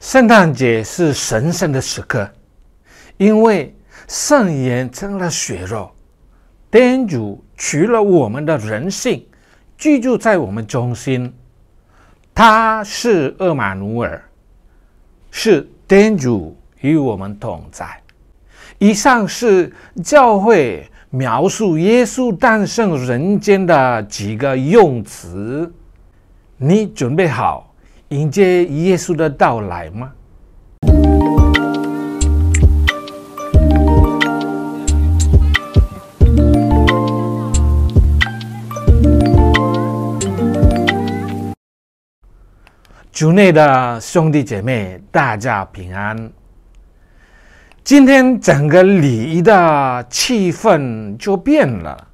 圣诞节是神圣的时刻，因为圣言成了血肉，天主取了我们的人性，居住在我们中心。他是厄马努尔，是天主与我们同在。以上是教会描述耶稣诞生人间的几个用词。你准备好？迎接耶稣的到来吗？主内的兄弟姐妹，大家平安。今天整个礼仪的气氛就变了。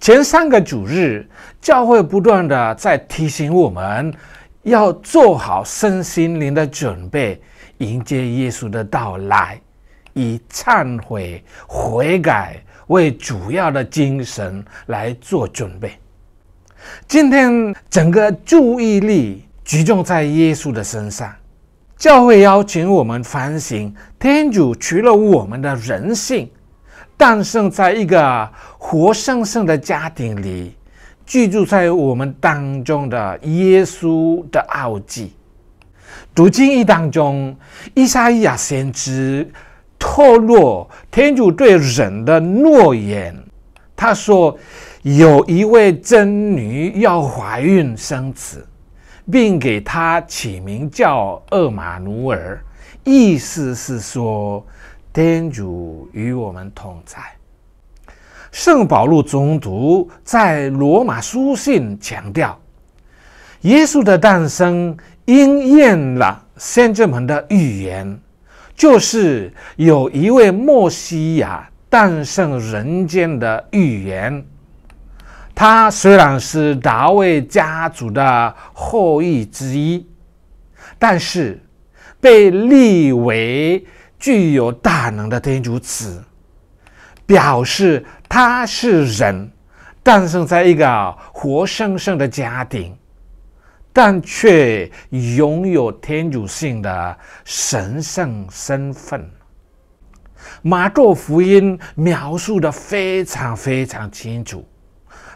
前三个主日，教会不断的在提醒我们。要做好身心灵的准备，迎接耶稣的到来，以忏悔、悔改为主要的精神来做准备。今天整个注意力集中在耶稣的身上，教会邀请我们反省：天主除了我们的人性，诞生在一个活生生的家庭里。居住在我们当中的耶稣的奥迹。读经义当中，伊莎伊亚先知透露天主对人的诺言。他说，有一位真女要怀孕生子，并给她起名叫厄玛努尔，意思是说，天主与我们同在。圣保禄总督在罗马书信强调，耶稣的诞生应验了先知们的预言，就是有一位墨西亚诞生人间的预言。他虽然是大卫家族的后裔之一，但是被立为具有大能的天主子，表示。他是人，诞生在一个活生生的家庭，但却拥有天主性的神圣身份。马太福音描述的非常非常清楚。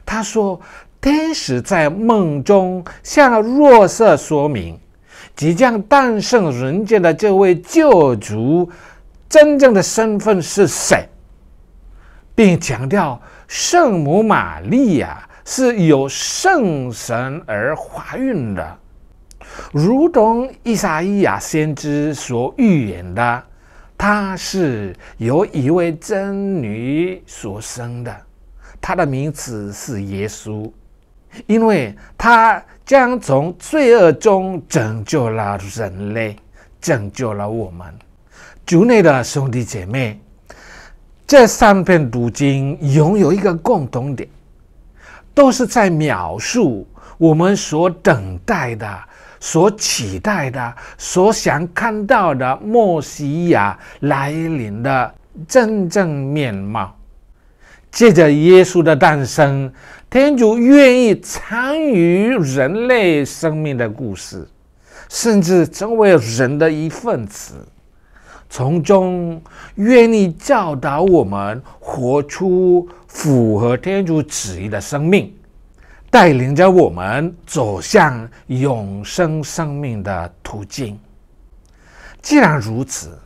他说，天使在梦中向若瑟说明，即将诞生人间的这位救主，真正的身份是谁。并强调圣母玛利亚是由圣神而怀孕的，如同伊莎伊亚先知所预言的，她是由一位真女所生的，她的名字是耶稣，因为她将从罪恶中拯救了人类，拯救了我们，族内的兄弟姐妹。这三篇读经拥有一个共同点，都是在描述我们所等待的、所期待的、所想看到的，墨西亚来临的真正面貌。借着耶稣的诞生，天主愿意参与人类生命的故事，甚至成为人的一份子。从中愿意教导我们活出符合天主旨意的生命，带领着我们走向永生生命的途径。既然如此，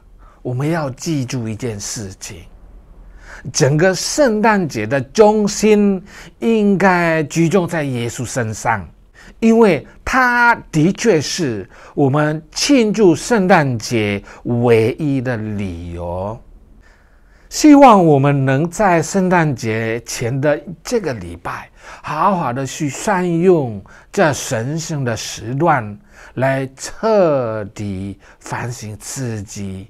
我们要记住一件事情：整个圣诞节的中心应该居中在耶稣身上。因为它的确是我们庆祝圣诞节唯一的理由。希望我们能在圣诞节前的这个礼拜，好好的去善用这神圣的时段，来彻底反省自己，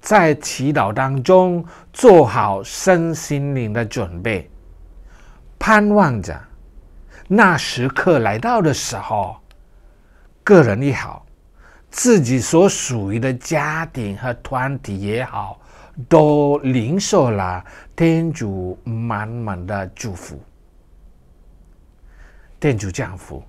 在祈祷当中做好身心灵的准备，盼望着。那时刻来到的时候，个人也好，自己所属于的家庭和团体也好，都领受了天主满满的祝福，天主降福。